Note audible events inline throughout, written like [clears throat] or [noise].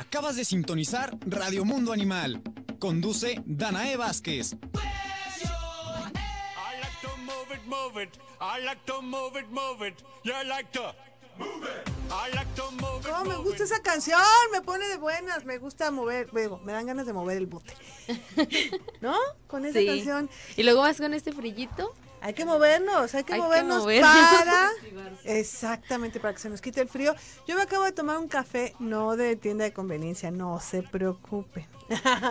Acabas de sintonizar Radio Mundo Animal. Conduce Danae Vázquez. No, me gusta esa canción, me pone de buenas, me gusta mover, me, dan ganas de mover el bote. [laughs] ¿No? Con esa canción. Y luego vas con este frillito. Hay que movernos, hay que movernos para... [laughs] Exactamente, para que se nos quite el frío. Yo me acabo de tomar un café, no de tienda de conveniencia, no se preocupe.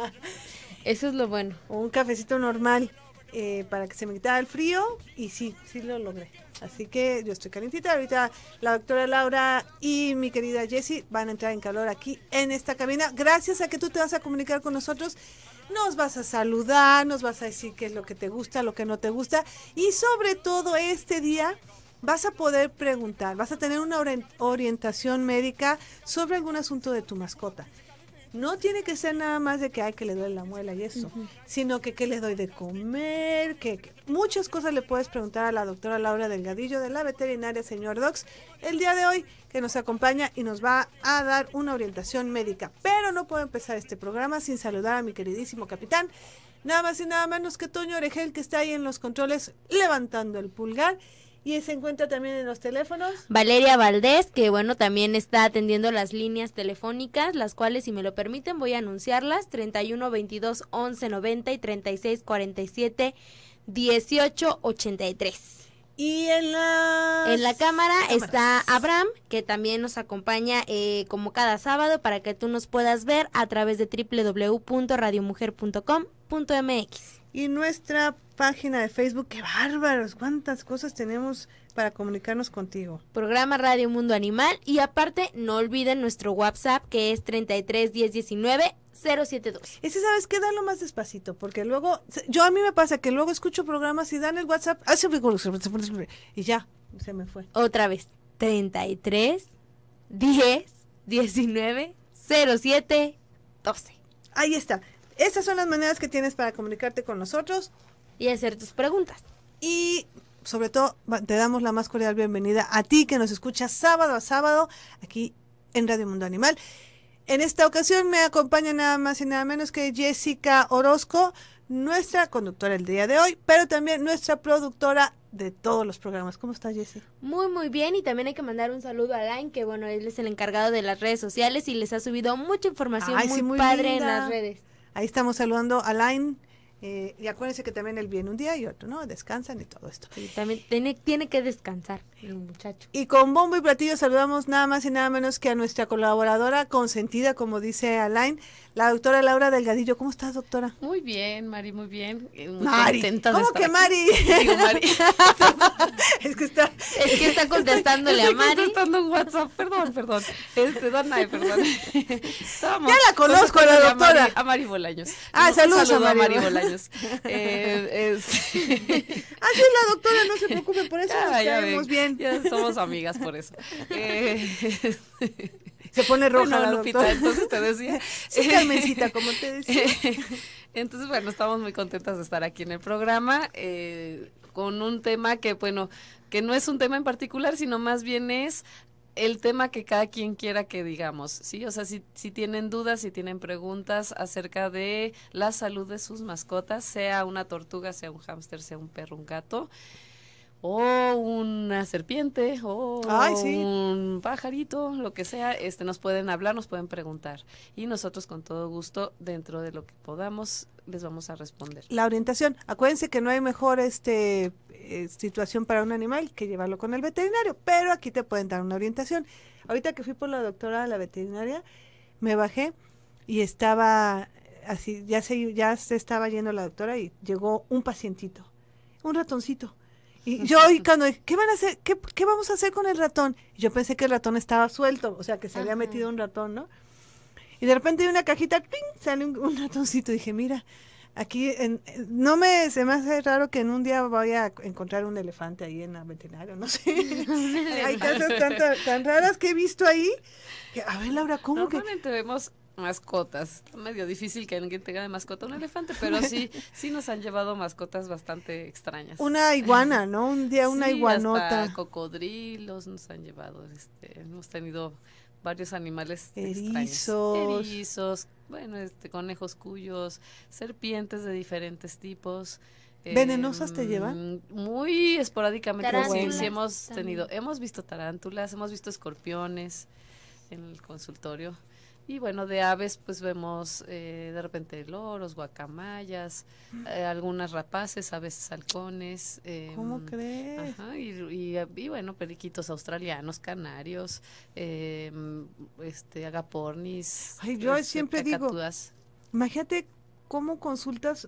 [laughs] Eso es lo bueno. Un cafecito normal eh, para que se me quitara el frío y sí, sí lo logré. Así que yo estoy calentita. Ahorita la doctora Laura y mi querida Jessie van a entrar en calor aquí en esta cabina. Gracias a que tú te vas a comunicar con nosotros nos vas a saludar, nos vas a decir qué es lo que te gusta, lo que no te gusta y sobre todo este día vas a poder preguntar, vas a tener una orientación médica sobre algún asunto de tu mascota no tiene que ser nada más de que, hay que le duele la muela y eso, sino que qué le doy de comer, que, muchas cosas le puedes preguntar a la doctora Laura Delgadillo de la veterinaria señor Docs el día de hoy que nos acompaña y nos va a dar una orientación médica. Pero no puedo empezar este programa sin saludar a mi queridísimo capitán, nada más y nada menos que Toño Oregel que está ahí en los controles levantando el pulgar y se encuentra también en los teléfonos. Valeria Valdés, que bueno, también está atendiendo las líneas telefónicas, las cuales, si me lo permiten, voy a anunciarlas: 31 22 11 90 y 36 47 18 83. Y en la... En la cámara está Abraham, que también nos acompaña eh, como cada sábado para que tú nos puedas ver a través de www.radiomujer.com.mx y nuestra página de Facebook. ¡Qué bárbaros! ¿Cuántas cosas tenemos para comunicarnos contigo? Programa Radio Mundo Animal y aparte no olviden nuestro WhatsApp que es 33 10 19 072. Ese, ¿sabes qué? Dalo más despacito, porque luego, yo a mí me pasa que luego escucho programas y dan el WhatsApp, y ya, se me fue. Otra vez, 33 10 19 Ahí está. Estas son las maneras que tienes para comunicarte con nosotros. Y hacer tus preguntas. Y sobre todo te damos la más cordial bienvenida a ti que nos escuchas sábado a sábado aquí en Radio Mundo Animal. En esta ocasión me acompaña nada más y nada menos que Jessica Orozco, nuestra conductora el día de hoy, pero también nuestra productora de todos los programas. ¿Cómo estás, Jessica? Muy, muy bien. Y también hay que mandar un saludo a Alain, que bueno, él es el encargado de las redes sociales y les ha subido mucha información muy, muy, padre en las redes. Ahí estamos saludando a Line. Eh, y acuérdense que también el bien un día y otro, ¿no? Descansan y todo esto. Sí, también tiene que descansar. Y con bombo y platillo saludamos nada más y nada menos que a nuestra colaboradora consentida, como dice Alain, la doctora Laura Delgadillo. ¿Cómo estás, doctora? Muy bien, Mari, muy bien. Eh, Mari, ¿cómo que Mari? [laughs] es que está... Es que está [laughs] contestándole a Mari. contestando un WhatsApp, perdón, perdón. Este, dona, perdón. [laughs] ya la conozco, la doctora. A Mari, Bolaños. Ah, saludos a Mari, Bolaños. eh, es... la doctora, no se preocupe, por eso ya, nos ya bien. Ya somos amigas por eso. [laughs] Eh, [laughs] se pone roja la Lupita, entonces te decía. [laughs] Sí, Carmencita, como te decía. Entonces, bueno, estamos muy contentas de estar aquí en el programa eh, con un tema que, bueno, que no es un tema en particular, sino más bien es el tema que cada quien quiera que digamos, ¿sí? O sea, si, si, tienen dudas, si tienen preguntas acerca de la salud de sus mascotas, sea una tortuga, sea un hámster, sea un perro, un gato, o una serpiente o un pajarito, lo que sea, este nos pueden hablar, nos pueden preguntar y nosotros con todo gusto dentro de lo que podamos les vamos a responder. La orientación, acuérdense que no hay mejor este eh, situación para un animal que llevarlo con el veterinario, pero aquí te pueden dar una orientación. Ahorita que fui por la doctora la veterinaria, me bajé y estaba así, ya se ya se estaba yendo la doctora y llegó un pacientito, un ratoncito y yo y cuando dije, ¿qué van a hacer? ¿Qué, ¿Qué, vamos a hacer con el ratón? Y yo pensé que el ratón estaba suelto, o sea, que se había metido un ratón, ¿no? Y de repente de una cajita, ¡ping! sale un, ratoncito. dije, mira, aquí en, no me se me hace raro que en un día vaya a encontrar un elefante ahí en la veterinaria, no sé. [laughs] Hay cosas tan, tan, raras que he visto ahí. Que, a ver, Laura, ¿cómo Normalmente que? vemos mascotas. medio difícil que alguien tenga de mascota un elefante, pero [laughs] sí, sí nos han llevado mascotas bastante extrañas. Una iguana, ¿no? Un día una sí, iguanota. cocodrilos nos han llevado, este, hemos tenido varios animales erizos, extraños. erizos, bueno, este, conejos cuyos, serpientes de diferentes tipos. ¿Venenosas te llevan? Em, muy esporádicamente, sí, hemos tenido, hemos visto tarántulas, hemos visto escorpiones en el consultorio. Y bueno, de aves pues vemos eh, de repente loros, guacamayas, eh, algunas rapaces, aves halcones. Em, ¿Cómo crees? y, bueno, periquitos australianos, canarios, em, este agapornis. yo este, siempre digo, imagínate cómo consultas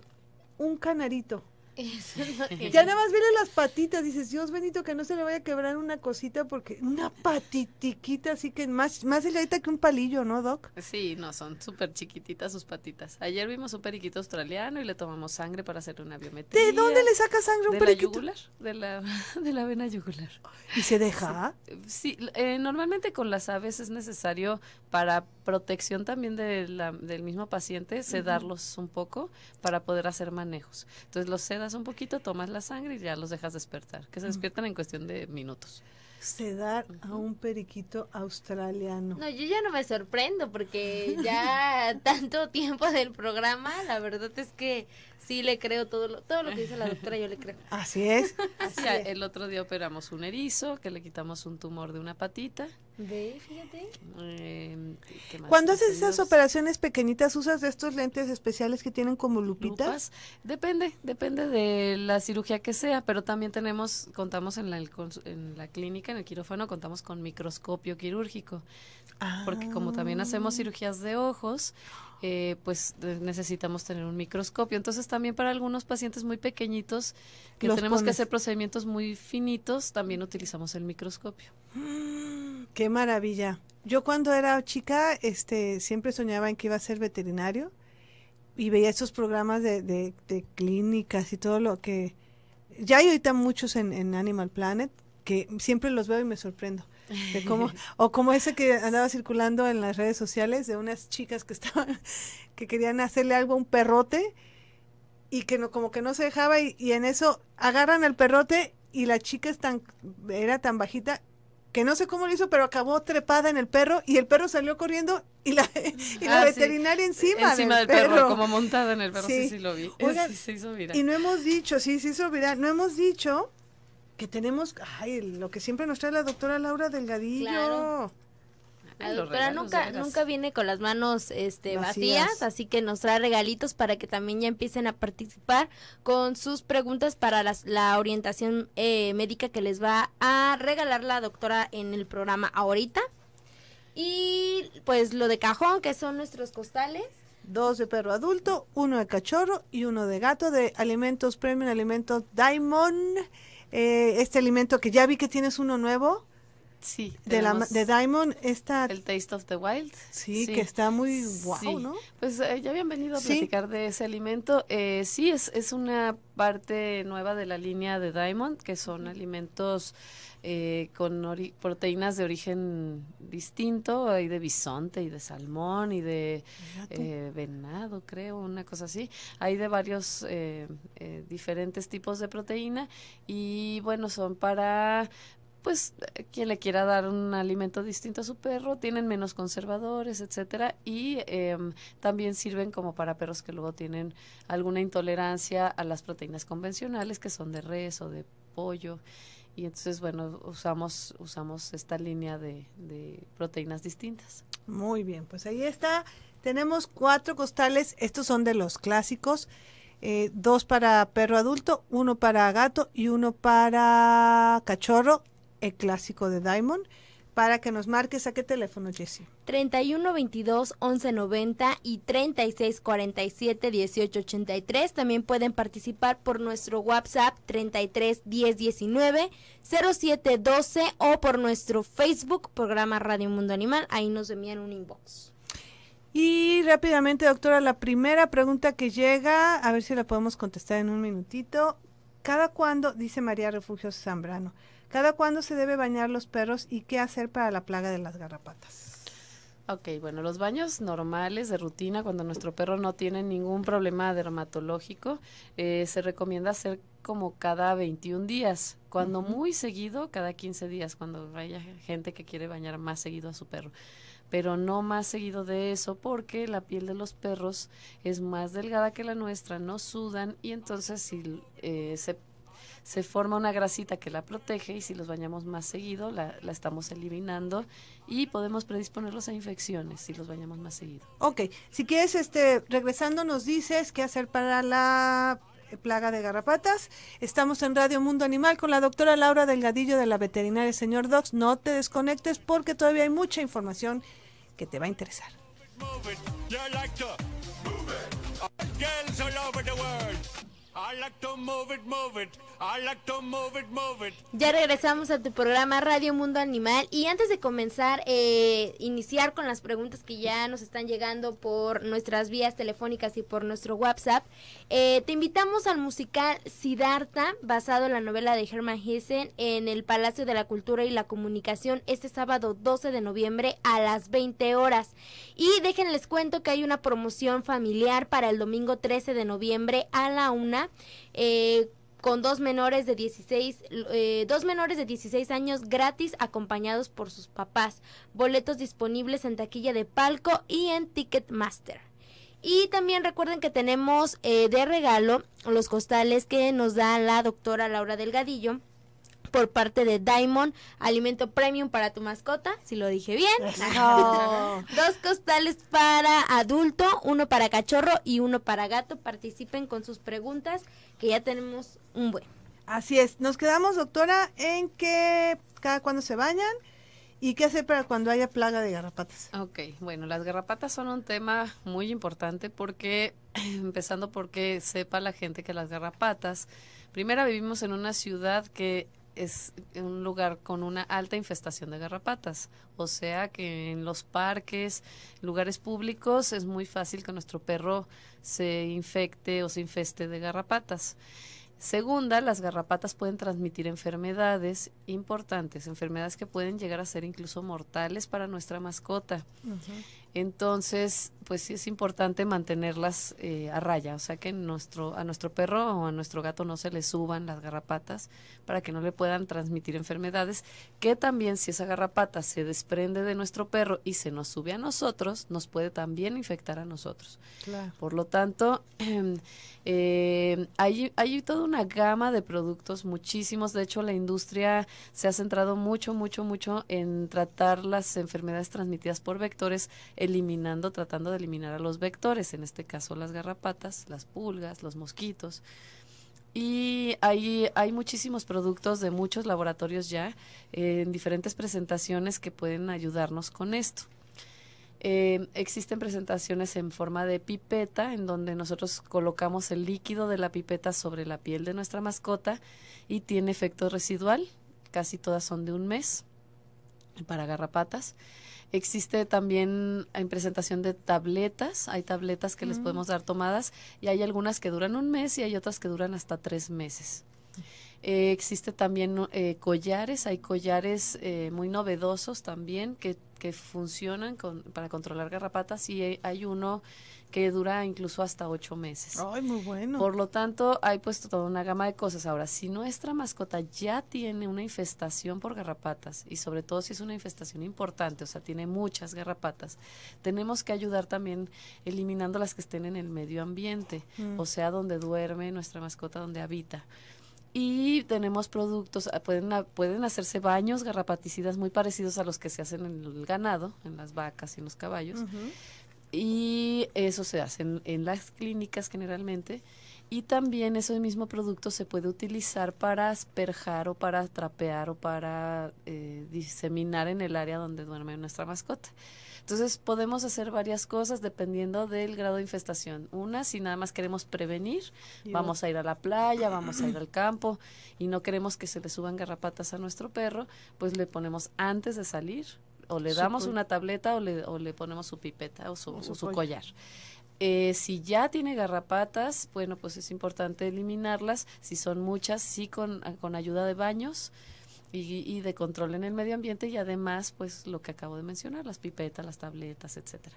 un canarito ya nada más vienen las patitas, dices, Dios bendito que no se le vaya a quebrar una cosita porque una patitiquita así que más, más delgadita que un palillo, ¿no, Doc? Sí, no, son súper chiquititas sus patitas. Ayer vimos un periquito australiano y le tomamos sangre para hacer una biometría. ¿De dónde le saca sangre un de La yugular, de la [laughs] de la vena yugular. ¿Y se deja? Sí, eh, normalmente con las aves es necesario para protección también del mismo paciente sedarlos un poco para poder hacer manejos. Entonces los un poquito, tomas la sangre y ya los dejas despertar, que se despiertan en cuestión de minutos. Sedar da a un periquito australiano. No, yo ya no me sorprendo porque ya [laughs] tanto tiempo del programa, la verdad es que sí le creo todo lo, todo lo que dice la doctora, yo le creo. Así es. [laughs] es. El otro día operamos un erizo, que le quitamos un tumor de una patita Em, Cuando haces esas operaciones pequeñitas, ¿usas estos lentes especiales que tienen como lupitas? Depende, depende de la cirugía que sea, pero también tenemos, contamos en la, en la clínica, en el quirófano, contamos con microscopio quirúrgico. Porque como también hacemos ah. cirugías de ojos, eh, pues necesitamos tener un microscopio. Entonces también para algunos pacientes muy pequeñitos que tenemos que hacer procedimientos muy finitos, también utilizamos el microscopio. Mm. Qué maravilla. Yo cuando era chica, este, siempre soñaba en que iba a ser veterinario y veía esos programas de, de, clínicas y todo lo que ya hay ahorita muchos en, Animal Planet que siempre los veo y me sorprendo [laughs] o como ese que andaba circulando en las redes sociales de unas chicas que estaban [laughs] que querían hacerle algo a un perrote y que no como que no se dejaba y, en eso agarran el perrote y la chica es tan, era tan bajita que no sé cómo lo hizo, pero acabó trepada en el perro y el perro salió corriendo y la, [laughs] y la ah, veterinaria encima, encima del, perro. Como montada en el perro, sí, sí, lo vi. se hizo Y no hemos dicho, sí, se hizo viral, no hemos dicho que tenemos, ay, lo que siempre nos trae la doctora Laura Delgadillo. Claro. La doctora nunca, nunca viene con las manos este, vacías. así que nos trae regalitos para que también ya empiecen a participar con sus preguntas para las, la orientación eh, médica que les va a regalar la doctora en el programa ahorita. Y pues lo de cajón, que son nuestros costales. Dos de perro adulto, uno de cachorro y uno de gato de alimentos premium, alimentos Diamond. Eh, este alimento que ya vi que tienes uno nuevo. Sí. De, la, de Diamond, está... El Taste of the Wild. Sí, que está muy guau, ¿no? Pues eh, ya habían venido a platicar de ese alimento. Eh, sí, es, es una parte nueva de la línea de Diamond, que son alimentos eh, con proteínas de origen distinto, hay de bisonte y de salmón y de venado, creo, una cosa así. Hay de varios diferentes tipos de proteína y bueno, son para pues eh, quien le quiera dar un alimento distinto a su perro, tienen menos conservadores, etcétera, y em, también sirven como para perros que luego tienen alguna intolerancia a las proteínas convencionales que son de res o de pollo. Y entonces, bueno, usamos, usamos esta línea de, proteínas distintas. Muy bien, pues ahí está. Tenemos cuatro costales, estos son de los clásicos. Eh, dos para perro adulto, uno para gato y uno para cachorro el clásico de Diamond para que nos marques a qué teléfono, Jesse. 31 22 11 90 y 36 47 18 83. También pueden participar por nuestro WhatsApp 33 10 19 07 12 o por nuestro Facebook, programa Radio Mundo Animal. Ahí nos envían un inbox. Y rápidamente, doctora, la primera pregunta que llega, a ver si la podemos contestar en un minutito. ¿Cada cuándo, dice María Refugio Zambrano, ¿Cada cuándo se debe bañar los perros y qué hacer para la plaga de las garrapatas? Ok, bueno, los baños normales de rutina cuando nuestro perro no tiene ningún problema dermatológico, eh, se recomienda hacer como cada 21 días, cuando muy seguido, cada 15 días, cuando haya gente que quiere bañar más seguido a su perro. Pero no más seguido de eso, porque la piel de los perros es más delgada que la nuestra, no sudan y entonces si eh, se se forma una grasita que la protege y si los bañamos más seguido la, estamos eliminando y podemos predisponerlos a infecciones si los bañamos más seguido. Ok, si quieres, este, regresando nos dices qué hacer para la eh, plaga de garrapatas. Estamos en Radio Mundo Animal con la doctora Laura Delgadillo de la veterinaria Señor Docs. No te desconectes porque todavía hay mucha información que te va a interesar. move ya regresamos a tu programa Radio Mundo Animal y antes de comenzar, eh, iniciar con las preguntas que ya nos están llegando por nuestras vías telefónicas y por nuestro WhatsApp, eh, te invitamos al musical Siddhartha, basado en la novela de herman Hesse en el Palacio de la Cultura y la Comunicación este sábado 12 de noviembre a las 20 horas. Y déjenles cuento que hay una promoción familiar para el domingo 13 de noviembre a la una. Eh, con dos menores de 16, eh, dos menores de 16 años gratis acompañados por sus papás. Boletos disponibles en taquilla de palco y en Ticketmaster. Y también recuerden que tenemos eh, de regalo los costales que nos da la doctora Laura Delgadillo por parte de Diamond, alimento premium para tu mascota, si lo dije bien. [laughs] Dos costales para adulto, uno para cachorro y uno para gato. Participen con sus preguntas, que ya tenemos un buen. Así es, nos quedamos, doctora, en qué cada cuando se bañan. ¿Y qué hacer para cuando haya plaga de garrapatas? Ok, bueno, las garrapatas son un tema muy importante porque, [clears throat] empezando porque sepa la gente que las garrapatas, primero vivimos en una ciudad que es un lugar con una alta infestación de garrapatas. O sea que en los parques, lugares públicos, es muy fácil que nuestro perro se infecte o se infeste de garrapatas. Segunda, las garrapatas pueden transmitir enfermedades importantes, enfermedades que pueden llegar a ser incluso mortales para nuestra mascota. Entonces, pues sí es importante mantenerlas eh, a raya, o sea que nuestro, a nuestro perro o a nuestro gato no se le suban las garrapatas para que no le puedan transmitir enfermedades, que también si esa garrapata se desprende de nuestro perro y se nos sube a nosotros, nos puede también infectar a nosotros. Por lo tanto, [clears throat] eh, hay, hay toda una gama de productos, muchísimos, de hecho la industria se ha centrado mucho, mucho, mucho en tratar las enfermedades transmitidas por vectores, eliminando, tratando eliminar a los vectores, en este caso las garrapatas, las pulgas, los mosquitos. Y hay, hay muchísimos productos de muchos laboratorios ya eh, en diferentes presentaciones que pueden ayudarnos con esto. Eh, existen presentaciones en forma de pipeta, en donde nosotros colocamos el líquido de la pipeta sobre la piel de nuestra mascota y tiene efecto residual. Casi todas son de un mes para garrapatas. Existe también en presentación de tabletas, hay tabletas que les mm. podemos dar tomadas y hay algunas que duran un mes y hay otras que duran hasta tres meses. Eh, existe también eh, collares, hay collares eh, muy novedosos también que, funcionan para controlar garrapatas y hay uno que dura incluso hasta ocho meses. Ay, muy bueno. Por lo tanto, hay puesto toda una gama de cosas. Ahora, si nuestra mascota ya tiene una infestación por garrapatas, y sobre todo si es una infestación importante, o sea, tiene muchas garrapatas, tenemos que ayudar también eliminando las que estén en el medio ambiente, mm. o sea, donde duerme nuestra mascota, donde habita. Y tenemos productos, ah, pueden, ah, pueden hacerse baños garrapaticidas muy parecidos a los que se hacen en el ganado, en las vacas y en los caballos. Y eso se hace en, las clínicas generalmente. Y también ese mismo producto se puede utilizar para asperjar o para trapear o para eh, diseminar en el área donde duerme nuestra mascota. Entonces podemos hacer varias cosas dependiendo del grado de infestación. Una, si nada más queremos prevenir, vamos a ir a la playa, vamos a ir al campo y no queremos que se le suban garrapatas a nuestro perro, pues le ponemos antes de salir o le damos una tableta o le, ponemos su pipeta o su, collar. Eh, si ya tiene garrapatas, bueno, pues es importante eliminarlas. Si son muchas, sí con ayuda de baños y, de control en el medio ambiente y además, pues lo que acabo de mencionar, las pipetas, las tabletas, etcétera.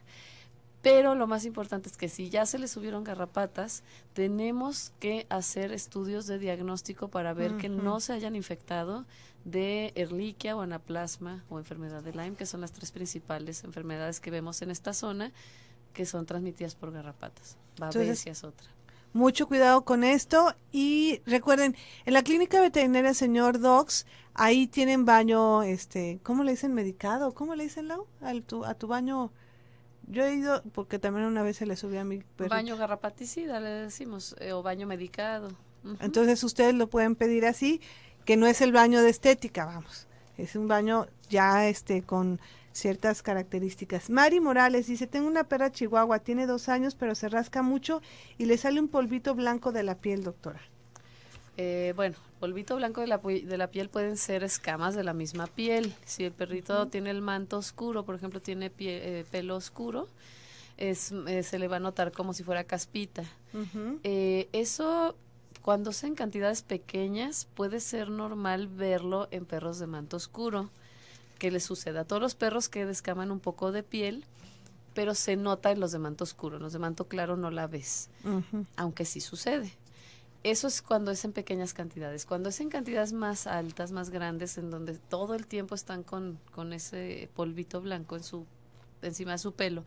Pero lo más importante es que si ya se le subieron garrapatas, tenemos que hacer estudios de diagnóstico para ver que no se hayan infectado de erliquia o anaplasma o enfermedad de Lyme, que son las tres principales enfermedades que vemos en esta zona que son transmitidas por garrapatas. Babesia si es otra. Mucho cuidado con esto y recuerden, en la clínica veterinaria señor Docs, ahí tienen baño, este, ¿cómo le dicen medicado? ¿Cómo le dicen, Lau? A tu, a tu baño. Yo he ido, porque también una vez se le subí a mi perro. Baño garrapaticida, le decimos, eh, o baño medicado. Entonces ustedes lo pueden pedir así, que no es el baño de estética, vamos. Es un baño ya este con ciertas características. Mari Morales dice, tengo una perra chihuahua, tiene dos años, pero se rasca mucho y le sale un polvito blanco de la piel, doctora. Eh, bueno, polvito blanco de la, piel pueden ser escamas de la misma piel. Si el perrito tiene el manto oscuro, por ejemplo, tiene eh, pelo oscuro, es, eh, se le va a notar como si fuera caspita. eso, cuando sea en cantidades pequeñas, puede ser normal verlo en perros de manto oscuro le sucede a todos los perros que descaman un poco de piel, pero se nota en los de manto oscuro, en los de manto claro no la ves, aunque sí sucede. Eso es cuando es en pequeñas cantidades. Cuando es en cantidades más altas, más grandes, en donde todo el tiempo están con, con ese polvito blanco en su, encima de su pelo,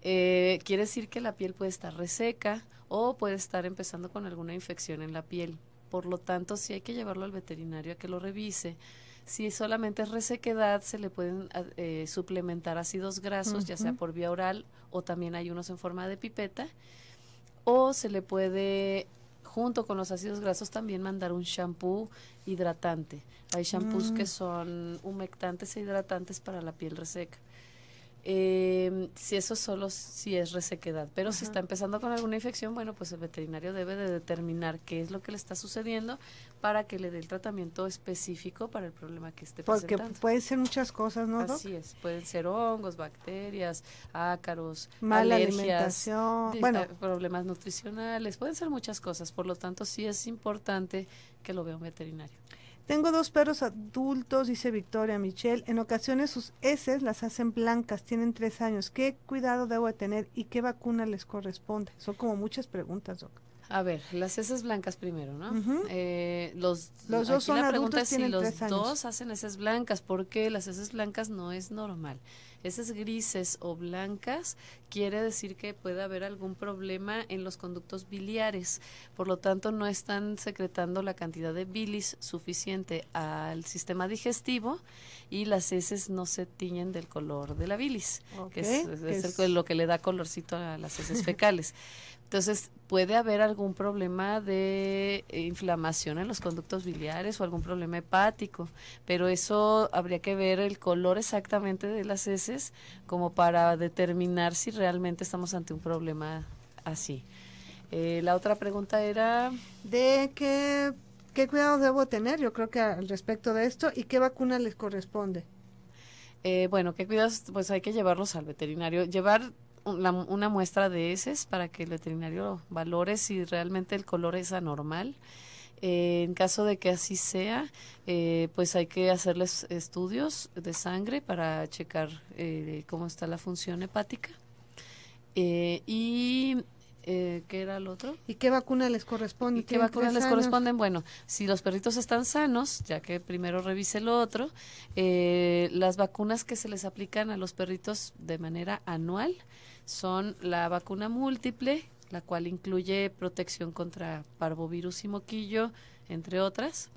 eh, quiere decir que la piel puede estar reseca o puede estar empezando con alguna infección en la piel. Por lo tanto, sí hay que llevarlo al veterinario a que lo revise si solamente es resequedad, se le pueden ah, eh, suplementar ácidos grasos, ya sea por vía oral o también hay unos en forma de pipeta. O se le puede, junto con los ácidos grasos, también mandar un shampoo hidratante. Hay shampoos que mm. son humectantes e hidratantes para la piel reseca. Em, si eso solo si es resequedad, pero si está empezando con alguna infección, bueno, pues el veterinario debe de determinar qué es lo que le está sucediendo para que le dé el tratamiento específico para el problema que esté presentando. Porque pueden ser muchas cosas, ¿no? Así es, pueden ser hongos, bacterias, ácaros, mala alimentación, bueno, eh, problemas nutricionales, pueden ser muchas cosas. Por lo tanto, sí es importante que lo vea un veterinario. Tengo dos perros adultos, dice Victoria Michelle. En ocasiones sus heces las hacen blancas, tienen tres años. ¿Qué cuidado debo tener y qué vacuna les corresponde? Son como muchas preguntas, doctor. A ver, las heces blancas primero, ¿no? Eh, los, la pregunta es si los dos hacen heces blancas, porque las heces blancas no es normal. Heces grises o blancas quiere decir que puede haber algún problema en los conductos biliares, por lo tanto no están secretando la cantidad de bilis suficiente al sistema digestivo y las heces no se tiñen del color de la bilis, que es, es, lo que le da colorcito a las heces fecales. [laughs] Entonces, puede haber algún problema de eh, inflamación en los conductos biliares o algún problema hepático, pero eso habría que ver el color exactamente de las heces como para determinar si realmente estamos ante un problema así. Eh, la otra pregunta era... ¿De qué, qué cuidados debo tener? Yo creo que al respecto de esto y qué vacuna les corresponde. Eh, bueno, ¿qué cuidados? Pues hay que llevarlos al veterinario. Llevar una muestra de heces para que el veterinario valore si realmente el color es anormal. Eh, en caso de que así sea, eh, pues hay que hacerles estudios de sangre para checar eh, cómo está la función hepática. y eh, ¿Qué era el otro? ¿Y qué vacuna les corresponde? ¿Y ¿Qué vacunas les corresponden? Bueno, si los perritos están sanos, ya que primero revise lo otro, eh, las vacunas que se les aplican a los perritos de manera anual son la vacuna múltiple, la cual incluye protección contra parvovirus y moquillo, entre otras,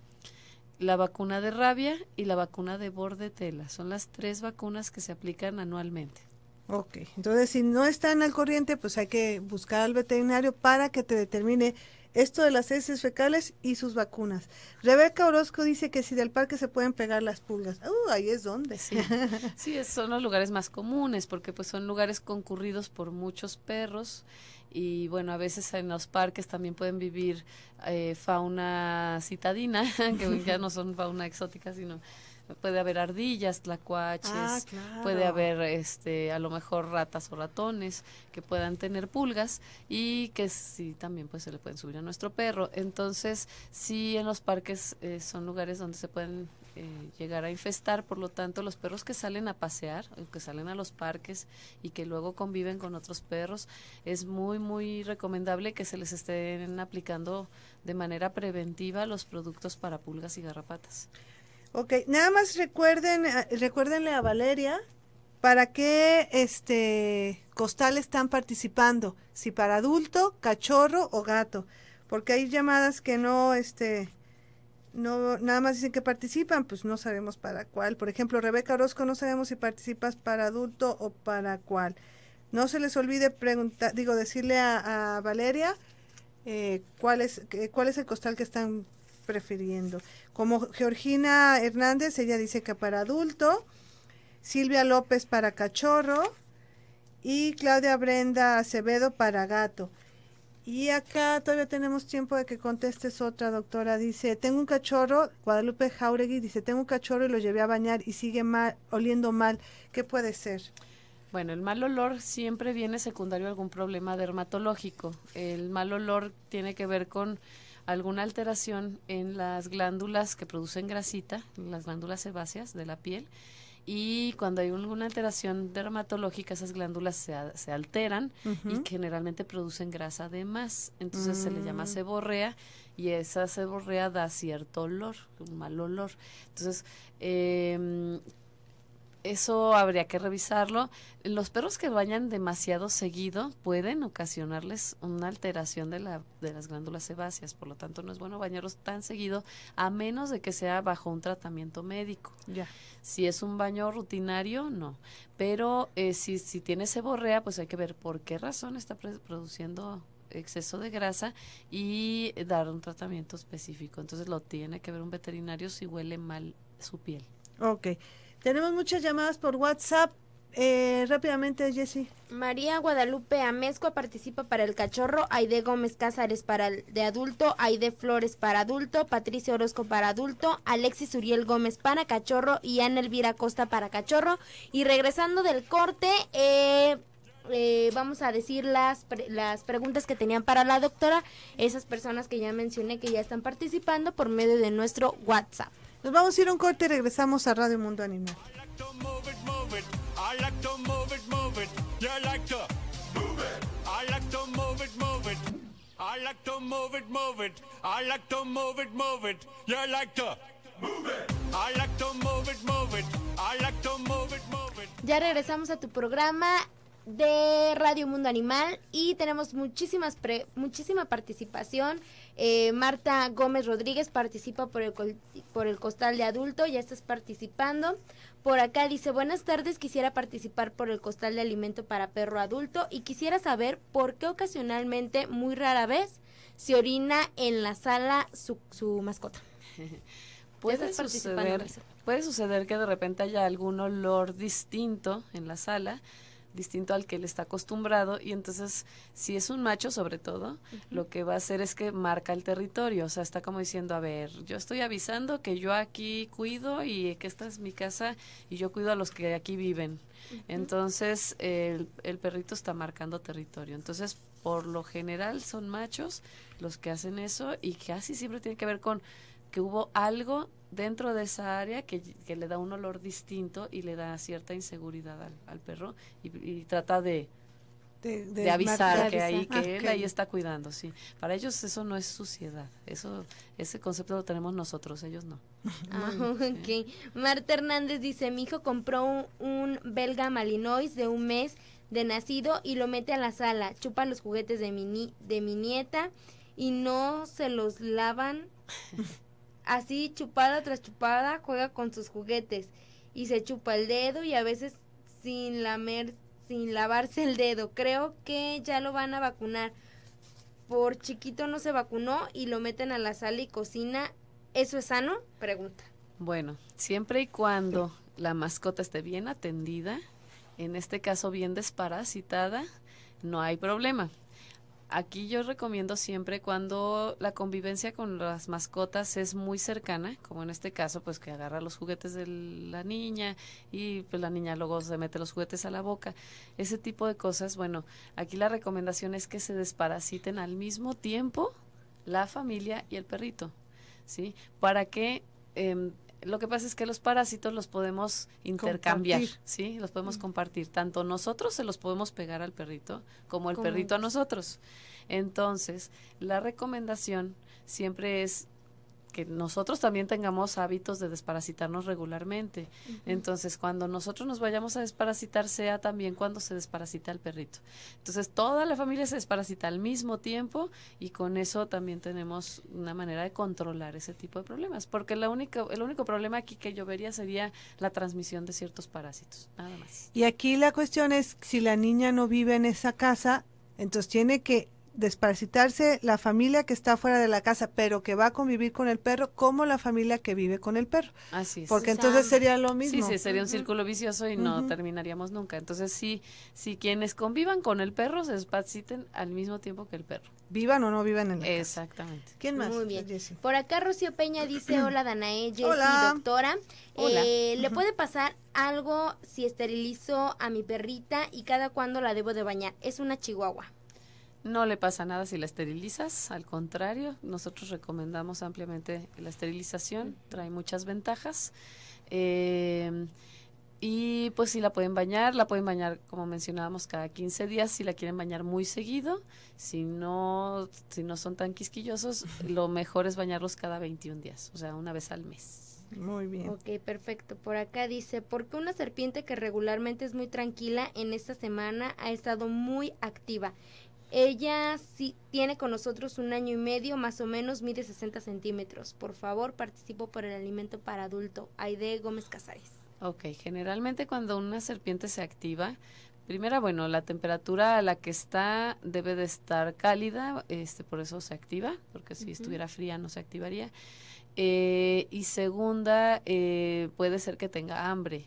la vacuna de rabia y la vacuna de bordetela. Son las tres vacunas que se aplican anualmente. Ok, entonces si no están al corriente, pues hay que buscar al veterinario para que te determine esto de las heces fecales y sus vacunas. Rebeca Orozco dice que si del parque se pueden pegar las pulgas. Uh, ahí es donde. Sí, sí son los lugares más comunes porque pues son lugares concurridos por muchos perros y bueno, a veces en los parques también pueden vivir eh, fauna citadina, [laughs] que ya no son fauna exótica, sino puede haber ardillas, tlacuaches, ah, puede haber este a lo mejor ratas o ratones que puedan tener pulgas y que sí también pues se le pueden subir a nuestro perro. Entonces, sí en los parques eh, son lugares donde se pueden eh, llegar a infestar, por lo tanto los perros que salen a pasear, que salen a los parques y que luego conviven con otros perros, es muy muy recomendable que se les estén aplicando de manera preventiva los productos para pulgas y garrapatas. Ok, nada más recuerden, ah, recuérdenle a Valeria para qué este costal están participando, si para adulto, cachorro o gato, porque hay llamadas que no este no nada más dicen que participan, pues no sabemos para cuál. Por ejemplo, Rebeca Orozco no sabemos si participas para adulto o para cuál. No se les olvide preguntar, digo, decirle a, Valeria eh, cuál es eh, cuál es el costal que están prefiriendo. Como Georgina Hernández, ella dice que para adulto, Silvia López para cachorro y Claudia Brenda Acevedo para gato. Y acá todavía tenemos tiempo de que contestes otra doctora. Dice, tengo un cachorro, Guadalupe Jauregui dice, tengo un cachorro y lo llevé a bañar y sigue mal, oliendo mal. ¿Qué puede ser? Bueno, el mal olor siempre viene secundario a algún problema dermatológico. El mal olor tiene que ver con alguna alteración en las glándulas que producen grasita, las glándulas sebáceas de la piel, y cuando hay alguna alteración dermatológica, esas glándulas se, alteran y generalmente producen grasa además, Entonces se le llama mm. seborrea y esa seborrea da cierto olor, un mal olor. Entonces, eh, eso habría que revisarlo. Los perros que bañan demasiado seguido pueden ocasionarles una alteración de, la, de las glándulas sebáceas, por lo tanto no es bueno bañarlos tan seguido a menos de que sea bajo un tratamiento médico. Ya. Si es un baño rutinario, no. Pero eh, si, si tiene seborrea, pues hay que ver por qué razón está produciendo exceso de grasa y dar un tratamiento específico. Entonces lo tiene que ver un veterinario si huele mal su piel. Ok. Tenemos muchas llamadas por WhatsApp. Eh, rápidamente, Jessy. María Guadalupe Amezcoa participa para el cachorro, Aide Gómez Cázares para el de adulto, Aide Flores para adulto, Patricia Orozco para adulto, Alexis Uriel Gómez para cachorro y Ana Elvira Costa para cachorro. Y regresando del corte, eh, eh, vamos a decir las, las preguntas que tenían para la doctora esas personas que ya mencioné que ya están participando por medio de nuestro WhatsApp. Nos vamos a ir a un corte y regresamos a Radio Mundo Animal. I like to move it, move it. I like to move it, move it. You like to move it. I like to move it, move it. I like to move it, move it. Ya regresamos a tu programa de Radio Mundo Animal y tenemos muchísimas muchísima participación. Eh, Marta Gómez Rodríguez participa por el, por el costal de adulto, ya estás participando. Por acá dice, buenas tardes, quisiera participar por el costal de alimento para perro adulto y quisiera saber por qué ocasionalmente, muy rara vez, se orina en la sala su, su mascota. [laughs] puede suceder, puede suceder que de repente haya algún olor distinto en la sala distinto al que él está acostumbrado y entonces si es un macho sobre todo, lo que va a hacer es que marca el territorio, o sea, está como diciendo, a ver, yo estoy avisando que yo aquí cuido y que esta es mi casa y yo cuido a los que aquí viven. Entonces el, el perrito está marcando territorio. Entonces, por lo general son machos los que hacen eso y casi siempre tiene que ver con que hubo algo dentro de esa área que, le da un olor distinto y le da cierta inseguridad al, perro y, trata de, avisar que, ahí, que ahí está cuidando. sí Para ellos eso no es suciedad, eso ese concepto lo tenemos nosotros, ellos no. Ah, Marta Hernández dice, mi hijo compró un, belga malinois de un mes de nacido y lo mete a la sala, chupa los juguetes de mi, de mi nieta y no se los lavan [laughs] Así, chupada tras chupada, juega con sus juguetes y se chupa el dedo y a veces sin sin lavarse el dedo. Creo que ya lo van a vacunar. Por chiquito no se vacunó y lo meten a la sala y cocina. ¿Eso es sano? Pregunta. Bueno, siempre y cuando la mascota esté bien atendida, en este caso bien desparasitada, no hay problema. Aquí yo recomiendo siempre cuando la convivencia con las mascotas es muy cercana, como en este caso, pues que agarra los juguetes de la niña y pues la niña luego se mete los juguetes a la boca. Ese tipo de cosas, bueno, aquí la recomendación es que se desparasiten al mismo tiempo la familia y el perrito, ¿sí? Para que em, lo que pasa es que los parásitos los podemos intercambiar, ¿sí? Los podemos mm. compartir. Tanto nosotros se los podemos pegar al perrito como el perrito a nosotros. Entonces, la recomendación siempre es que nosotros también tengamos hábitos de desparasitarnos regularmente. Entonces, cuando nosotros nos vayamos a desparasitar, sea también cuando se desparasita el perrito. Entonces, toda la familia se desparasita al mismo tiempo y con eso también tenemos una manera de controlar ese tipo de problemas. Porque la el único problema aquí que yo vería sería la transmisión de ciertos parásitos, nada más. Y aquí la cuestión es, si la niña no vive en esa casa, entonces tiene que desparasitarse la familia que está fuera de la casa, pero que va a convivir con el perro, como la familia que vive con el perro. Así es. Porque entonces sería lo mismo. Sí, sí sería un círculo vicioso y no terminaríamos nunca. Entonces, sí, si quienes convivan con el perro se despaciten al mismo tiempo que el perro. Vivan o no vivan en la Exactamente. ¿Quién más? Muy bien. Por acá Rocío Peña dice, [clears throat] hola Danae, hola. doctora. Eh, ¿Le puede pasar algo si esterilizo a mi perrita y cada cuándo la debo de bañar? Es una chihuahua. No le pasa nada si la esterilizas, al contrario, nosotros recomendamos ampliamente la esterilización, trae muchas ventajas. Em, y pues si la pueden bañar, la pueden bañar como mencionábamos cada 15 días, si la quieren bañar muy seguido, si no, si no son tan quisquillosos, lo mejor es bañarlos cada 21 días, o sea, una vez al mes. Muy bien. Ok, perfecto. Por acá dice, porque una serpiente que regularmente es muy tranquila en esta semana ha estado muy activa ella sí tiene con nosotros un año y medio, más o menos, mide 60 centímetros. Por favor, participo por el alimento para adulto. Aide Gómez Casares. Ok, generalmente cuando una serpiente se activa, primera, bueno, la temperatura a la que está debe de estar cálida, este, por eso se activa, porque si estuviera fría no se activaría. Eh, y segunda, eh, puede ser que tenga hambre.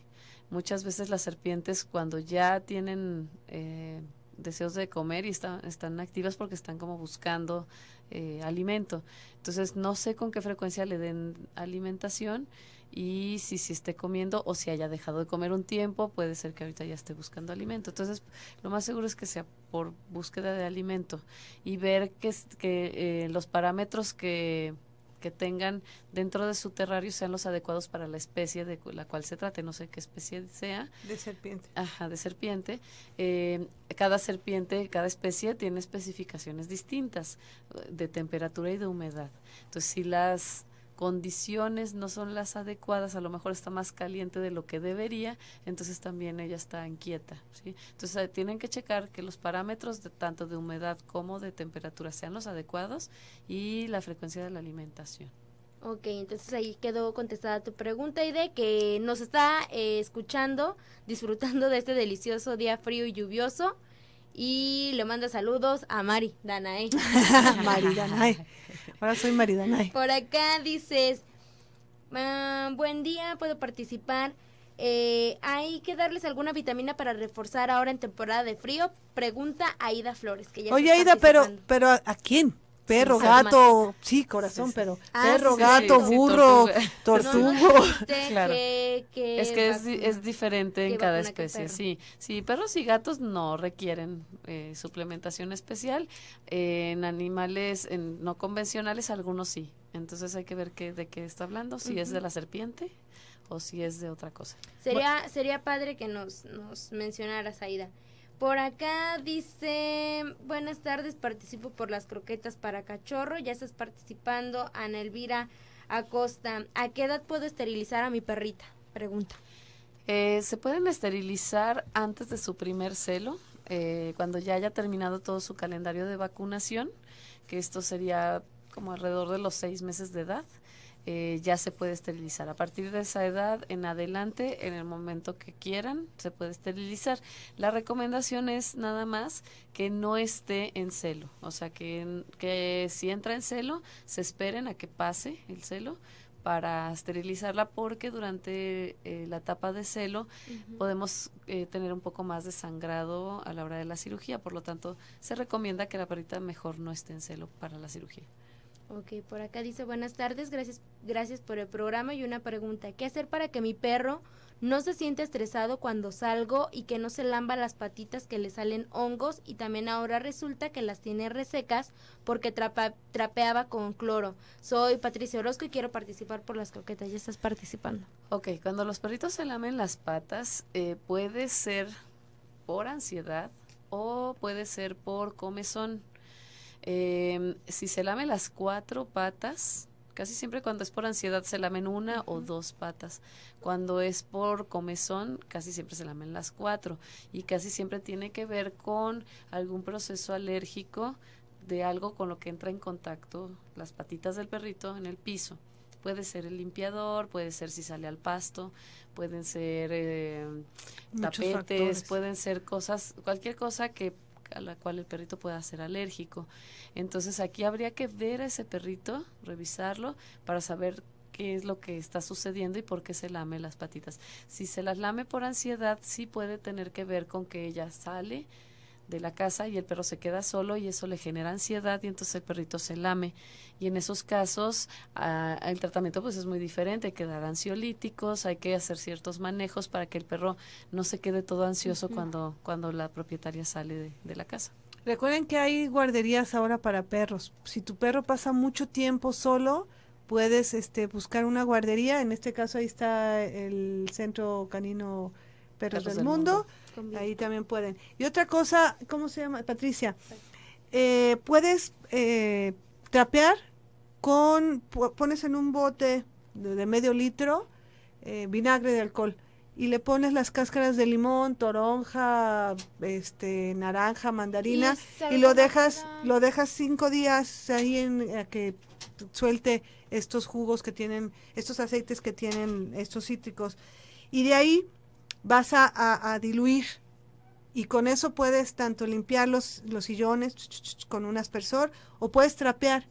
Muchas veces las serpientes cuando ya tienen... Eh, deseos de comer y están están activas porque están como buscando eh, alimento. Entonces no sé con qué frecuencia le den alimentación y si si esté comiendo o si haya dejado de comer un tiempo, puede ser que ahorita ya esté buscando alimento. Entonces lo más seguro es que sea por búsqueda de alimento y ver que, que eh, los parámetros que que tengan dentro de su terrario sean los adecuados para la especie de la cual se trate, no sé qué especie sea. De serpiente. Ajá, de serpiente. Eh, cada serpiente, cada especie tiene especificaciones distintas eh, de temperatura y de humedad. Entonces, si las condiciones no son las adecuadas, a lo mejor está más caliente de lo que debería, entonces también ella está inquieta. ¿sí? Entonces eh, tienen que checar que los parámetros de, tanto de humedad como de temperatura sean los adecuados y la frecuencia de la alimentación. Ok, entonces ahí quedó contestada tu pregunta y de que nos está eh, escuchando, [laughs] disfrutando de este delicioso día frío y lluvioso y le manda saludos a Mari Danae. [laughs] Mari Danae. Ahora soy maridana Por acá dices, ah, buen día, puedo participar. Eh, ¿Hay que darles alguna vitamina para reforzar ahora en temporada de frío? Pregunta Aida Flores. Que ya Oye, Aida, pero, pero ¿a quién? perro, gato, sí, corazón, pero perro, gato, burro, tortugo. claro. es que es, diferente en cada especie, sí. Sí, perros y gatos no requieren eh, suplementación especial. Eh, en animales no convencionales, algunos sí. Entonces hay que ver qué, de qué está hablando, si es de la serpiente o si es de otra cosa. Sería, sería padre que nos, nos Saida. Por acá dice, buenas tardes, participo por las croquetas para cachorro, ya estás participando, Ana Elvira Acosta. ¿A qué edad puedo esterilizar a mi perrita? Pregunta. Eh, se pueden esterilizar antes de su primer celo, eh, cuando ya haya terminado todo su calendario de vacunación, que esto sería como alrededor de los seis meses de edad. Eh, ya se puede esterilizar. A partir de esa edad en adelante, en el momento que quieran, se puede esterilizar. La recomendación es nada más que no esté en celo, o sea, que, que si entra en celo, se esperen a que pase el celo para esterilizarla porque durante eh, la etapa de celo podemos eh, tener un poco más de sangrado a la hora de la cirugía, por lo tanto se recomienda que la perrita mejor no esté en celo para la cirugía. Ok, por acá dice buenas tardes, gracias, gracias por el programa y una pregunta. ¿Qué hacer para que mi perro no se siente estresado cuando salgo y que no se lamba las patitas que le salen hongos y también ahora resulta que las tiene resecas porque trapeaba con cloro. Soy Patricia Orozco y quiero participar por las coquetas, Ya estás participando. Ok, cuando los perritos se lamen las patas eh, puede ser por ansiedad o puede ser por comezón. Eh, si se lame las cuatro patas, casi siempre cuando es por ansiedad se lamen una o dos patas. Cuando es por comezón, casi siempre se lamen las cuatro. Y casi siempre tiene que ver con algún proceso alérgico de algo con lo que entra en contacto las patitas del perrito en el piso. Puede ser el limpiador, puede ser si sale al pasto, pueden ser eh, tapetes, pueden ser cosas, cualquier cosa que a la cual el perrito pueda ser alérgico. Entonces aquí habría que ver a ese perrito, revisarlo, para saber qué es lo que está sucediendo y por qué se lame las patitas. Si se las lame por ansiedad, sí puede tener que ver con que ella sale, de la casa y el perro se queda solo y eso le genera ansiedad y entonces el perrito se lame. Y en esos casos ah, el tratamiento pues es muy diferente, hay que dar ansiolíticos, hay que hacer ciertos manejos para que el perro no se quede todo ansioso cuando, cuando la propietaria sale de, la casa. Recuerden que hay guarderías ahora para perros. Si tu perro pasa mucho tiempo solo, puedes este, buscar una guardería. En este caso ahí está el Centro Canino Perros, del, mundo Ahí también pueden. Y otra cosa, ¿cómo se llama? Patricia, eh, puedes eh, trapear con, pones en un bote de, medio litro eh, vinagre de alcohol y le pones las cáscaras de limón, toronja, este, naranja, mandarina y, lo dejas, lo dejas cinco días ahí en a que suelte estos jugos que tienen, estos aceites que tienen estos cítricos y de ahí vas a, diluir y con eso puedes tanto limpiar los, los sillones con un aspersor o puedes trapear.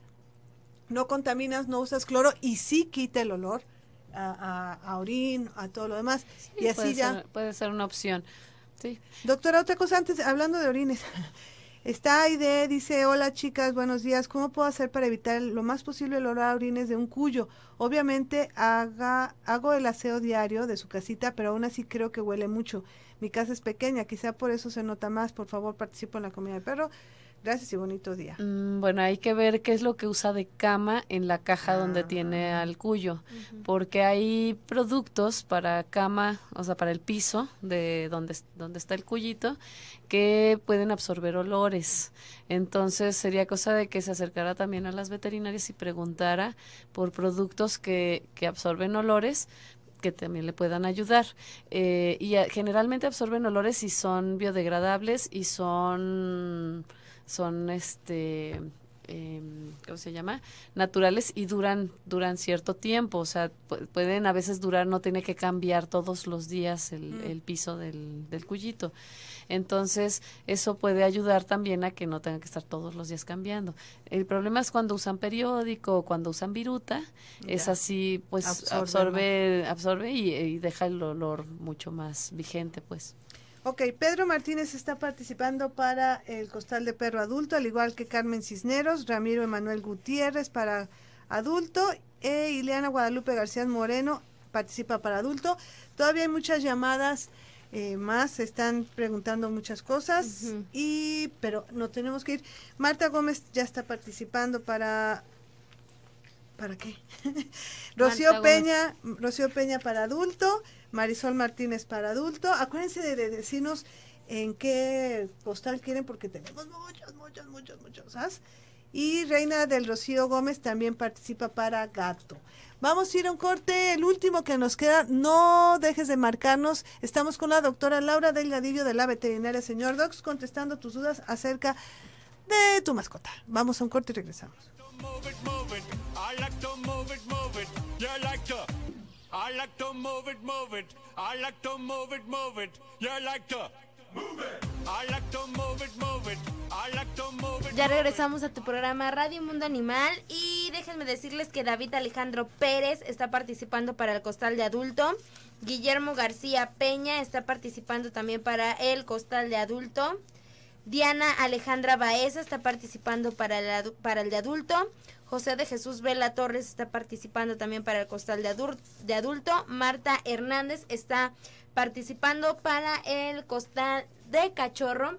No contaminas, no usas cloro y sí quita el olor a, a, a orín, a todo lo demás. y así ya. puede ser una opción. Doctora, otra cosa antes, hablando de orines. Está Aide, dice, hola chicas, buenos días, ¿cómo puedo hacer para evitar lo más posible el olor a orines de un cuyo? Obviamente haga, hago el aseo diario de su casita, pero aún así creo que huele mucho. Mi casa es pequeña, quizá por eso se nota más, por favor participo en la comida de perro. Gracias y bonito día. Mm, bueno, hay que ver qué es lo que usa de cama en la caja donde ah. tiene al cuyo, porque hay productos para cama, o sea, para el piso de donde, donde está el cuyito, que pueden absorber olores. Entonces sería cosa de que se acercara también a las veterinarias y preguntara por productos que, que absorben olores que también le puedan ayudar. Eh, y ah, generalmente absorben olores y son biodegradables y son son este em, ¿cómo se llama? Naturales y duran duran cierto tiempo, o sea, pueden a veces durar, no tiene que cambiar todos los días mm. el, piso del, del cullito. Entonces, eso puede ayudar también a que no tengan que estar todos los días cambiando. El problema es cuando usan periódico, cuando usan viruta, es así, pues absorbe, absorbe, y, y deja el olor mucho más vigente, pues. Ok, Pedro Martínez está participando para el costal de perro adulto, al igual que Carmen Cisneros, Ramiro Emanuel Gutiérrez para adulto e Ileana Guadalupe García Moreno participa para adulto. Todavía hay muchas llamadas eh, más, más, están preguntando muchas cosas, y pero no tenemos que ir. Marta Gómez ya está participando para... ¿Para qué? [laughs] Rocío Peña, Rocío Peña para adulto. Marisol Martínez para adulto. Acuérdense de, decirnos en qué postal quieren porque tenemos muchas, muchas, muchas, muchas Y Reina del Rocío Gómez también participa para Gato. Vamos a ir a un corte, el último que nos queda. No dejes de marcarnos. Estamos con la doctora Laura Delgadillo de la veterinaria Señor Docs contestando tus dudas acerca de tu mascota. Vamos a un corte y regresamos. Ya regresamos a tu programa Radio Mundo Animal y déjenme decirles que David Alejandro Pérez está participando para el costal de adulto. Guillermo García Peña está participando también para el costal de adulto. Diana Alejandra Baeza está participando para el, para el de adulto. José de Jesús Vela Torres está participando también para el costal de, adulto. De adulto. Marta Hernández está participando para el costal de cachorro.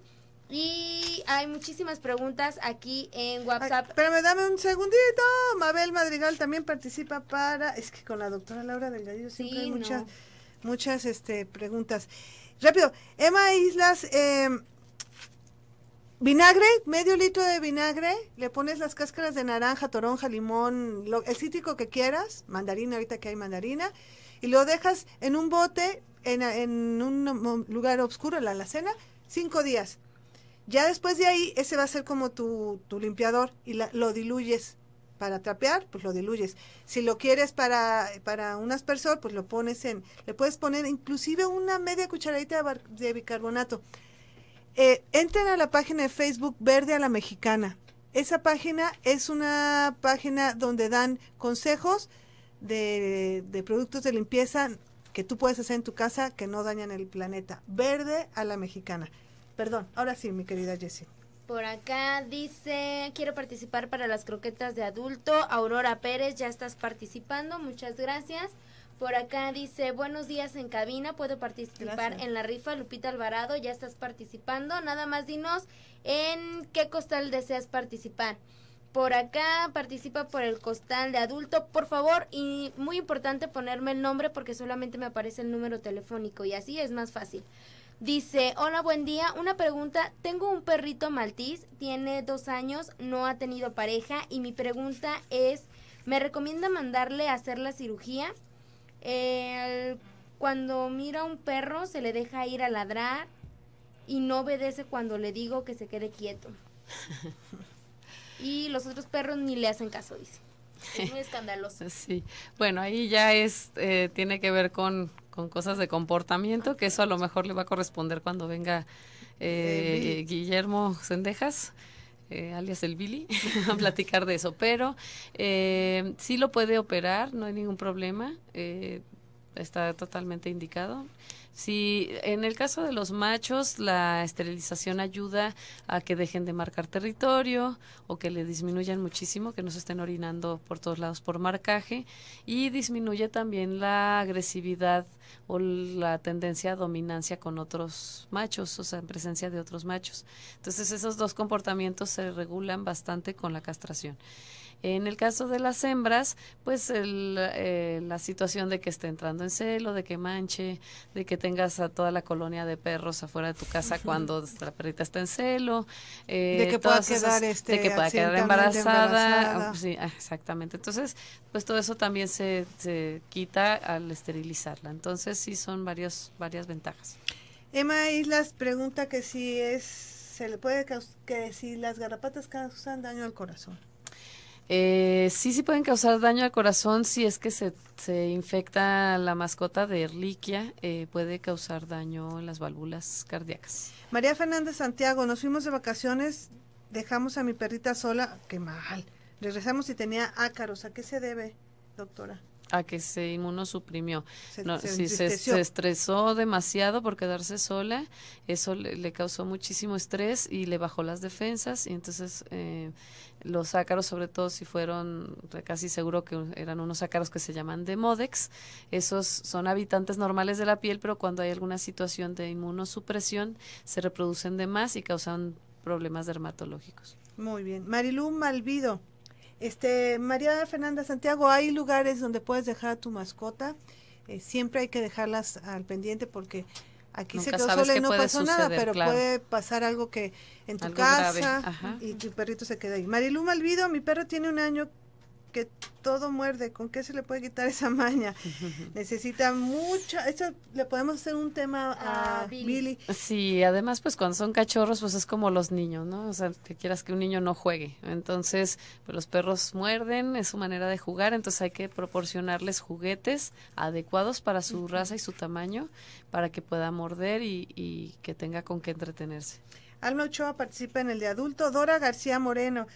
Y hay muchísimas preguntas aquí en WhatsApp. Pero me dame un segundito. Mabel Madrigal también participa para. Es que con la doctora Laura Delgadillo siempre hay muchas, muchas este, preguntas. Rápido, Emma Islas em, Vinagre, medio litro de vinagre, le pones las cáscaras de naranja, toronja, limón, el cítrico que quieras, mandarina, ahorita que hay mandarina, y lo dejas en un bote, en, un lugar oscuro, en la alacena, cinco días. Ya después de ahí, ese va a ser como tu, tu limpiador y lo diluyes. Para trapear, pues lo diluyes. Si lo quieres para, para un aspersor, pues lo pones en... Le puedes poner inclusive una media cucharadita de bicarbonato eh, entren a la página de Facebook Verde a la Mexicana. Esa página es una página donde dan consejos de, de productos de limpieza que tú puedes hacer en tu casa que no dañan el planeta. Verde a la Mexicana. Perdón, ahora sí, mi querida Jessie. Por acá dice, quiero participar para las croquetas de adulto. Aurora Pérez, ya estás participando, muchas gracias. Por acá dice, buenos días en cabina, puedo participar en la rifa. Lupita Alvarado, ya estás participando. Nada más dinos en qué costal deseas participar. Por acá participa por el costal de adulto. Por favor, y muy importante ponerme el nombre porque solamente me aparece el número telefónico y así es más fácil. Dice, hola, buen día. Una pregunta, tengo un perrito maltés, tiene dos años, no ha tenido pareja y mi pregunta es, ¿me recomienda mandarle a hacer la cirugía? el, cuando mira a un perro se le deja ir a ladrar y no obedece cuando le digo que se quede quieto. [laughs] y los otros perros ni le hacen caso, dice. Es muy escandaloso. [laughs] Sí, bueno, ahí ya es, eh, tiene que ver con, cosas de comportamiento, que eso a lo mejor le va a corresponder cuando venga eh, Guillermo Sendejas. Eh, alias el Billy, [laughs] a platicar de eso. Pero eh, sí lo puede operar, no hay ningún problema. Eh, está totalmente indicado. Sí, en el caso de los machos, la esterilización ayuda a que dejen de marcar territorio o que le disminuyan muchísimo, que no se estén orinando por todos lados por marcaje y disminuye también la agresividad o la tendencia a dominancia con otros machos, o sea, en presencia de otros machos. Entonces, esos dos comportamientos se regulan bastante con la castración. En el caso de las hembras, pues eh, la situación de que esté entrando en celo, de que manche, de que tengas a toda la colonia de perros afuera de tu casa cuando la perrita está en celo. de eh, este, que pueda quedar, que pueda quedar embarazada. Ah, sí, ah, exactamente. Entonces, pues todo eso también se, se quita al esterilizarla. Entonces, sí son varios, varias ventajas. Emma Islas pregunta que si es se le puede que si las garrapatas causan daño al corazón. Eh, sí, sí pueden causar daño al corazón si es que se, se infecta la mascota de erliquia, eh, puede causar daño en las válvulas cardíacas. María Fernández Santiago, nos fuimos de vacaciones, dejamos a mi perrita sola, qué mal. Regresamos y tenía ácaros, ¿a qué se debe, doctora? A que se inmunosuprimió. Se, se, estresó demasiado por quedarse sola, eso le, le, causó muchísimo estrés y le bajó las defensas y entonces... Eh, los ácaros, sobre todo si fueron, casi seguro que eran unos ácaros que se llaman demodex, esos son habitantes normales de la piel, pero cuando hay alguna situación de inmunosupresión se reproducen de más y causan problemas dermatológicos. Muy bien. Marilú Malvido, este, María Fernanda Santiago, ¿hay lugares donde puedes dejar a tu mascota? Eh, siempre hay que dejarlas al pendiente porque Aquí se quedó sola y no pasó nada, pero puede pasar algo que en tu casa y tu perrito se queda ahí. Marilú olvido, mi perro tiene un año que todo muerde, ¿con qué se le puede quitar esa maña? [laughs] Necesita mucha, eso le podemos hacer un tema a Billy. Sí, además pues cuando son cachorros pues es como los niños, ¿no? O sea, que quieras que un niño no juegue. Entonces, pues los perros muerden, es su manera de jugar, entonces hay que proporcionarles juguetes adecuados para su raza y su tamaño para que pueda morder y, y que tenga con qué entretenerse. Alma Ochoa participa en el de adulto, Dora García Moreno.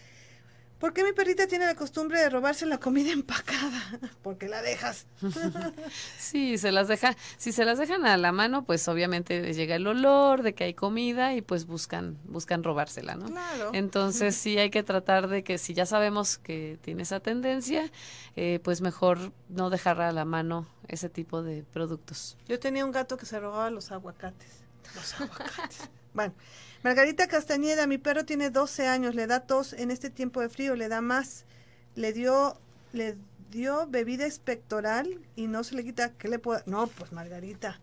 ¿Por qué mi perrita tiene la costumbre de robarse la comida empacada? [laughs] Porque la dejas. [laughs] sí, se las deja, si se las dejan a la mano, pues obviamente llega el olor de que hay comida y pues buscan, buscan robársela, ¿no? Claro. Entonces sí hay que tratar de que si ya sabemos que tiene esa tendencia, eh, pues mejor no dejar a la mano ese tipo de productos. Yo tenía un gato que se robaba los aguacates. Los aguacates. [laughs] Bueno, Margarita Castañeda, mi perro tiene 12 años, le da tos en este tiempo de frío, le da más. Le dio, le dio bebida espectoral y no se le quita. ¿Qué le puedo? No, pues Margarita,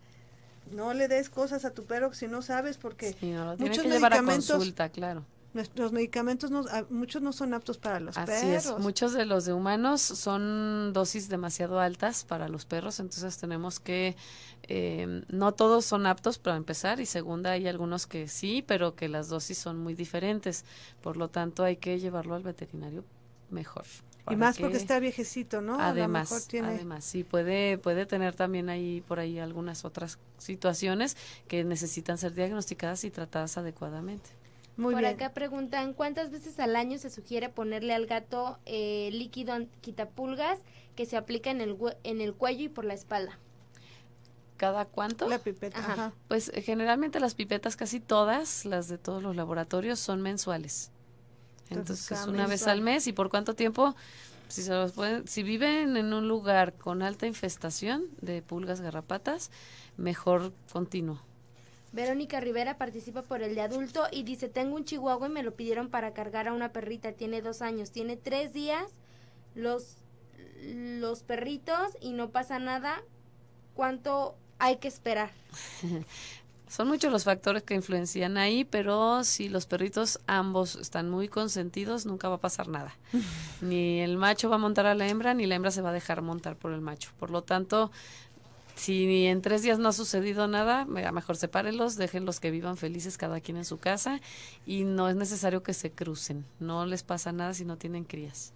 no le des cosas a tu perro si no sabes, porque sí, no, lo A consulta, claro los medicamentos, muchos no son aptos para los perros. Muchos de los de humanos son dosis demasiado altas para los perros, entonces tenemos que, eh, no todos son aptos para empezar y segunda hay algunos que sí, pero que las dosis son muy diferentes, por lo tanto hay que llevarlo al veterinario mejor. Y más porque está viejecito, ¿no? Además, además, sí, puede, puede tener también ahí por ahí algunas otras situaciones que necesitan ser diagnosticadas y tratadas adecuadamente. Por acá preguntan, ¿cuántas veces al año se sugiere ponerle al gato eh, líquido quitapulgas que se aplica en el, en el cuello y por la espalda? ¿Cada cuánto? La pipeta. Pues eh, generalmente las pipetas, casi todas, las de todos los laboratorios, son mensuales. Entonces, una vez al mes. ¿Y por cuánto tiempo? Si, se si viven en un lugar con alta infestación de pulgas garrapatas, mejor continuo. Verónica Rivera participa por el de adulto y dice, tengo un chihuahua y me lo pidieron para cargar a una perrita, tiene dos años, tiene tres días los, los perritos y no pasa nada. ¿Cuánto hay que esperar? [laughs] Son muchos los factores que influencian ahí, pero si los perritos ambos están muy consentidos, nunca va a pasar nada. [laughs] ni el macho va a montar a la hembra, ni la hembra se va a dejar montar por el macho. Por lo tanto, si en tres días no ha sucedido nada, mejor sepárenlos, déjenlos que vivan felices cada quien en su casa y no es necesario que se crucen, no les pasa nada si no tienen crías.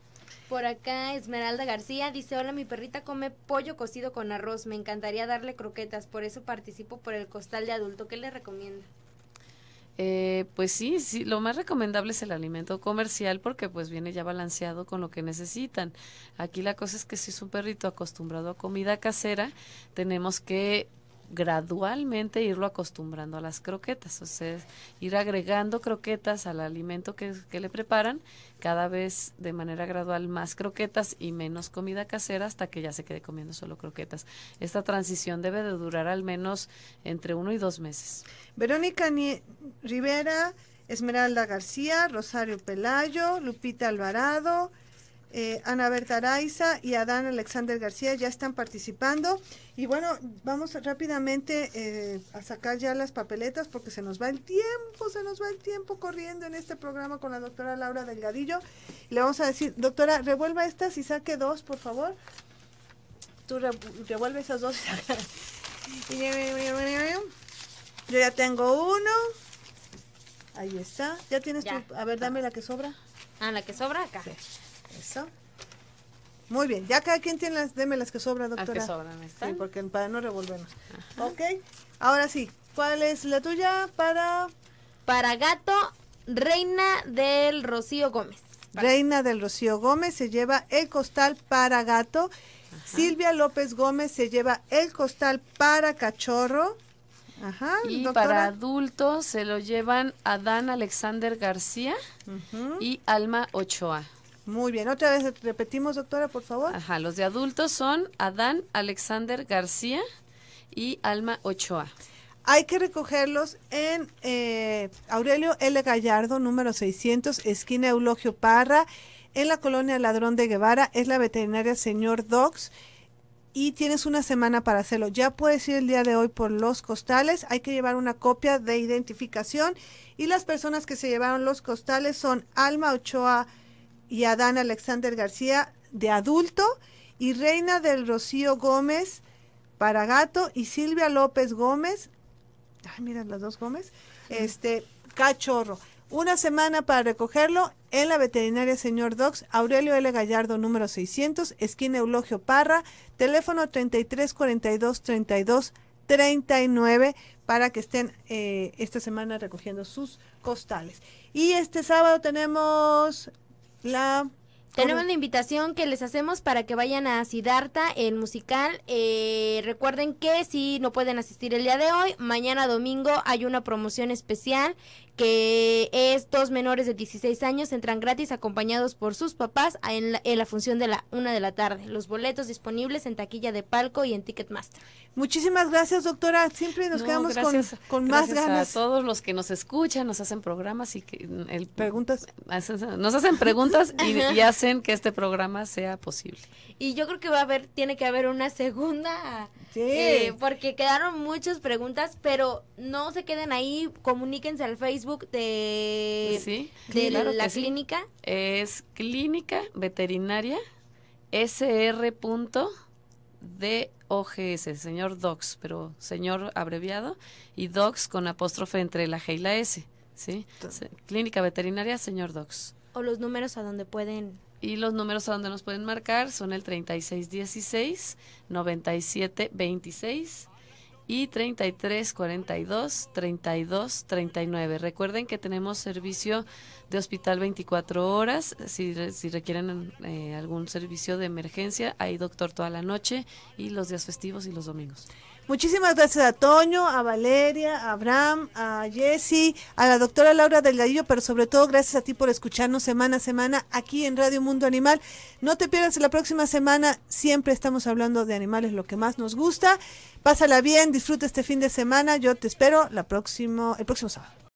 Por acá Esmeralda García dice, hola, mi perrita come pollo cocido con arroz, me encantaría darle croquetas, por eso participo por el costal de adulto, ¿qué le recomienda? Eh, pues sí, sí, lo más recomendable es el alimento comercial porque pues viene ya balanceado con lo que necesitan. Aquí la cosa es que si es un perrito acostumbrado a comida casera, tenemos que gradualmente irlo acostumbrando a las croquetas, o sea, ir agregando croquetas al alimento que, le preparan, cada vez de manera gradual más croquetas y menos comida casera hasta que ya se quede comiendo solo croquetas. Esta transición debe de durar al menos entre uno y dos meses. Verónica Rivera, Esmeralda García, Rosario Pelayo, Lupita Alvarado, eh, Ana Berta Araiza y Adán Alexander García ya están participando. Y bueno, vamos rápidamente eh, a sacar ya las papeletas porque se nos va el tiempo, se nos va el tiempo corriendo en este programa con la doctora Laura Delgadillo. le vamos a decir, doctora, revuelva estas y saque dos, por favor. Tú revuelve esas dos. [laughs] Yo ya tengo uno. Ahí está. ¿Ya tienes tu...? A ver, dame la que sobra. Ah, la que sobra acá. Eso. Muy bien, ya cada quien tiene las, deme las que sobra, doctora. Las que sobran, Sí, porque para no revolvernos. Ok, ahora sí, ¿cuál es la tuya para...? Para gato, Reina del Rocío Gómez. Reina del Rocío Gómez se lleva el costal para gato. Silvia López Gómez se lleva el costal para cachorro. Ajá, y para adultos se lo llevan Adán Alexander García y Alma Ochoa. Muy bien, otra vez repetimos, doctora, por favor. Ajá, los de adultos son Adán Alexander García y Alma Ochoa. Hay que recogerlos en eh, Aurelio L. Gallardo, número 600, esquina Eulogio Parra, en la colonia Ladrón de Guevara. Es la veterinaria señor Docs y tienes una semana para hacerlo. Ya puedes ir el día de hoy por los costales. Hay que llevar una copia de identificación y las personas que se llevaron los costales son Alma Ochoa y Adán Alexander García de adulto y Reina del Rocío Gómez para gato y Silvia López Gómez, ay, miren las dos Gómez, este cachorro. Una semana para recogerlo en la veterinaria Señor Docs, Aurelio L. Gallardo, número 600, esquina Eulogio Parra, teléfono 33 42 32 39 para que estén eh, esta semana recogiendo sus costales. Y este sábado tenemos tenemos la invitación que les hacemos para que vayan a Sidarta, el musical. Eh, recuerden que si no pueden asistir el día de hoy, mañana domingo hay una promoción especial que estos menores de 16 años entran gratis acompañados por sus papás en la, función de la una de la tarde. Los boletos disponibles en taquilla de palco y en Ticketmaster. Muchísimas gracias, doctora. Siempre nos quedamos con, más ganas. A todos los que nos escuchan, nos hacen programas y que el, preguntas. Nos hacen preguntas y, hacen que este programa sea posible. Y yo creo que va a haber, tiene que haber una segunda, sí. Eh, porque quedaron muchas preguntas, pero no se queden ahí, comuníquense al Facebook de, la clínica? Es Clínica Veterinaria sr sr.dogs, señor Docs, pero señor abreviado, y Docs con apóstrofe entre la G y la S. ¿sí? Clínica Veterinaria, señor Docs. O los números a donde pueden y los números a donde nos pueden marcar son el 3616 9726 y 33 42 32 39. Recuerden que tenemos servicio de hospital 24 horas. Si, si requieren eh, algún servicio de emergencia, hay doctor toda la noche y los días festivos y los domingos. Muchísimas gracias a Toño, a Valeria, a Abraham, a Jesse, a la doctora Laura Delgadillo, pero sobre todo gracias a ti por escucharnos semana a semana aquí en Radio Mundo Animal. No te pierdas la próxima semana, siempre estamos hablando de animales, lo que más nos gusta. Pásala bien, disfruta este fin de semana, yo te espero la próximo, el próximo sábado.